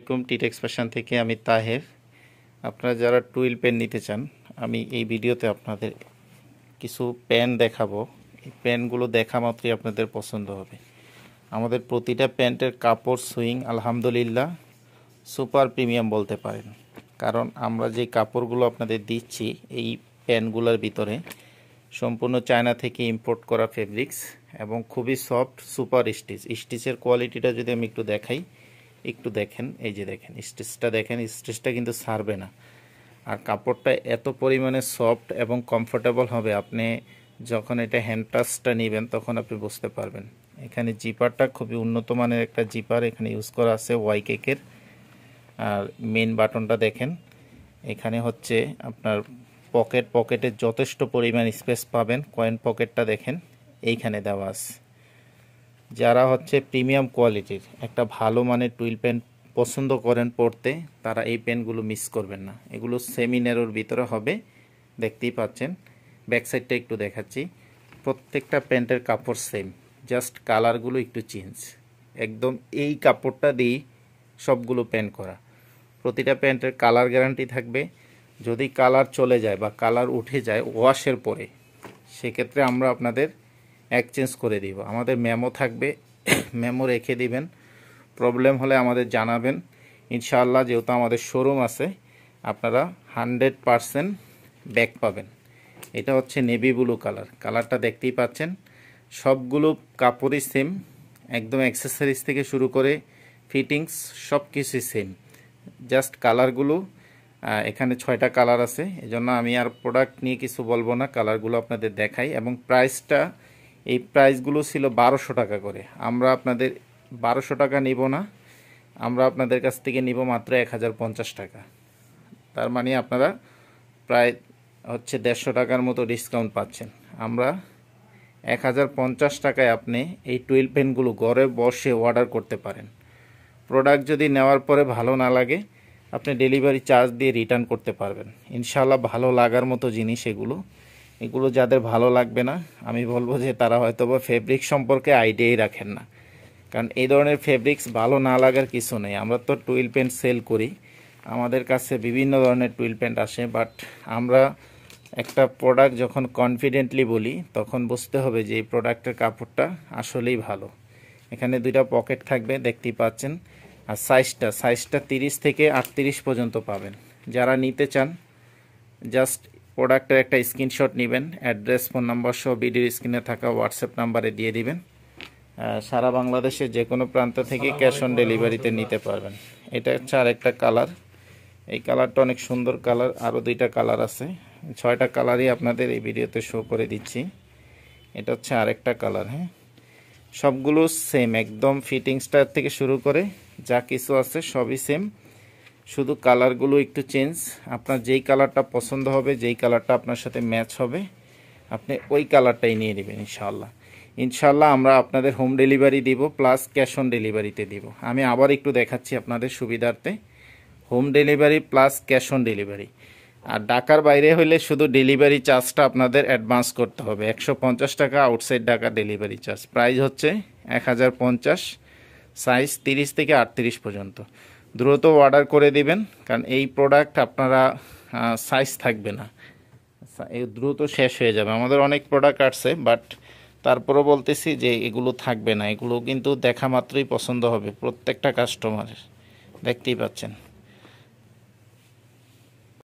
এরকম টিটেক্স ফ্যাশন থেকে আমি তাহের আপনারা যারা টুইল পেন নিতে চান আমি এই ভিডিওতে আপনাদের কিছু পেন দেখাবো এই পেনগুলো দেখা মাত্রই আপনাদের পছন্দ হবে আমাদের প্রতিটা প্যান্টের কাপড় সুইং আলহামদুলিল্লাহ সুপার প্রিমিয়াম বলতে পারেন কারণ আমরা যে কাপড়গুলো আপনাদের দিচ্ছি এই প্যানগুলোর ভিতরে সম্পূর্ণ চায়না থেকে ইম্পোর্ট করা ফেব্রিক্স এবং খুবই সফট সুপার স্টিচ স্টিচের কোয়ালিটিটা যদি আমি একটু দেখাই একটু দেখেন এই যে দেখেন স্টেজটা দেখেন স্টেচটা কিন্তু সারবে না আর কাপড়টা এত পরিমাণে সফট এবং কমফোর্টেবল হবে আপনি যখন এটা হ্যান্ড টাচটা নেবেন তখন আপনি বুঝতে পারবেন এখানে জিপারটা খুবই উন্নত মানের একটা জিপার এখানে ইউজ করা আছে ওয়াই কেকের আর মেন বাটনটা দেখেন এখানে হচ্ছে আপনার পকেট পকেটে যথেষ্ট পরিমাণ স্পেস পাবেন কয়েন পকেটটা দেখেন এইখানে দেওয়া আছে যারা হচ্ছে প্রিমিয়াম কোয়ালিটির একটা ভালো মানের টুইল পেন পছন্দ করেন পড়তে তারা এই পেনগুলো মিস করবেন না এগুলো সেমিনারের ভিতরে হবে দেখতেই পাচ্ছেন ব্যাকসাইডটা একটু দেখাচ্ছি প্রত্যেকটা প্যান্টের কাপড় সেম জাস্ট কালারগুলো একটু চেঞ্জ একদম এই কাপড়টা দিয়েই সবগুলো প্যান্ট করা প্রতিটা প্যান্টের কালার গ্যারান্টি থাকবে যদি কালার চলে যায় বা কালার উঠে যায় ওয়াশের পরে সেক্ষেত্রে আমরা আপনাদের এক্সচেঞ্জ করে দিব আমাদের মেমো থাকবে মেমো রেখে দিবেন প্রবলেম হলে আমাদের জানাবেন ইনশাআল্লাহ যেহেতু আমাদের শোরুম আছে আপনারা হান্ড্রেড পারসেন্ট ব্যাক পাবেন এটা হচ্ছে নেভি ব্লু কালার কালারটা দেখতেই পাচ্ছেন সবগুলো কাপড়ই সেম একদম অ্যাক্সেসরিজ থেকে শুরু করে ফিটিংস সব কিছুই সেম জাস্ট কালারগুলো এখানে ছয়টা কালার আছে এজন্য আমি আর প্রোডাক্ট নিয়ে কিছু বলবো না কালারগুলো আপনাদের দেখাই এবং প্রাইসটা এই প্রাইসগুলো ছিল বারোশো টাকা করে আমরা আপনাদের বারোশো টাকা নিব না আমরা আপনাদের কাছ থেকে নিব মাত্র এক হাজার পঞ্চাশ টাকা তার মানে আপনারা প্রায় হচ্ছে দেড়শো টাকার মতো ডিসকাউন্ট পাচ্ছেন আমরা এক হাজার পঞ্চাশ টাকায় আপনি এই টুয়েল পেনগুলো ঘরে বসে অর্ডার করতে পারেন প্রোডাক্ট যদি নেওয়ার পরে ভালো না লাগে আপনি ডেলিভারি চার্জ দিয়ে রিটার্ন করতে পারবেন ইনশাল্লাহ ভালো লাগার মতো জিনিস এগুলো এগুলো যাদের ভালো লাগবে না আমি বলবো যে তারা হয়তো বা ফেব্রিক সম্পর্কে আইডিয়াই রাখেন না কারণ এই ধরনের ফেব্রিক্স ভালো না লাগার কিছু নেই আমরা তো টুইল প্যান্ট সেল করি আমাদের কাছে বিভিন্ন ধরনের টুইল প্যান্ট আসে বাট আমরা একটা প্রোডাক্ট যখন কনফিডেন্টলি বলি তখন বুঝতে হবে যে এই প্রোডাক্টের কাপড়টা আসলেই ভালো এখানে দুইটা পকেট থাকবে দেখতেই পাচ্ছেন আর সাইজটা সাইজটা তিরিশ থেকে আটত্রিশ পর্যন্ত পাবেন যারা নিতে চান জাস্ট প্রোডাক্টের একটা স্ক্রিনশট নেবেন অ্যাড্রেস ফোন নাম্বার সহ বিডির স্ক্রিনে থাকা হোয়াটসঅ্যাপ নাম্বারে দিয়ে দিবেন সারা বাংলাদেশে যে কোনো প্রান্ত থেকে ক্যাশ অন ডেলিভারিতে নিতে পারবেন এটা হচ্ছে আরেকটা কালার এই কালারটা অনেক সুন্দর কালার আরও দুইটা কালার আছে ছয়টা কালারই আপনাদের এই ভিডিওতে শো করে দিচ্ছি এটা হচ্ছে আরেকটা কালার হ্যাঁ সবগুলো সেম একদম ফিটিংসটার থেকে শুরু করে যা কিছু আছে সবই সেম শুধু কালারগুলো একটু চেঞ্জ আপনার যেই কালারটা পছন্দ হবে যেই কালারটা আপনার সাথে ম্যাচ হবে আপনি ওই কালারটাই নিয়ে নেবেন ইনশাল্লাহ ইনশাল্লাহ আমরা আপনাদের হোম ডেলিভারি দিব প্লাস ক্যাশ অন ডেলিভারিতে দিব আমি আবার একটু দেখাচ্ছি আপনাদের সুবিধার্থে home delivery plus cash on delivery আর ঢাকার বাইরে হলে শুধু ডেলিভারি চার্জটা আপনাদের অ্যাডভান্স করতে হবে একশো টাকা outside Dhaka delivery charge price হচ্ছে এক সাইজ তিরিশ থেকে আটত্রিশ পর্যন্ত দ্রুত অর্ডার করে দিবেন কারণ এই প্রোডাক্ট আপনারা সাইজ থাকবে না দ্রুত শেষ হয়ে যাবে আমাদের অনেক প্রোডাক্ট আসছে বাট তারপরও বলতেছি যে এগুলো থাকবে না এগুলো কিন্তু দেখা মাত্রই পছন্দ হবে প্রত্যেকটা কাস্টমারের দেখতেই পাচ্ছেন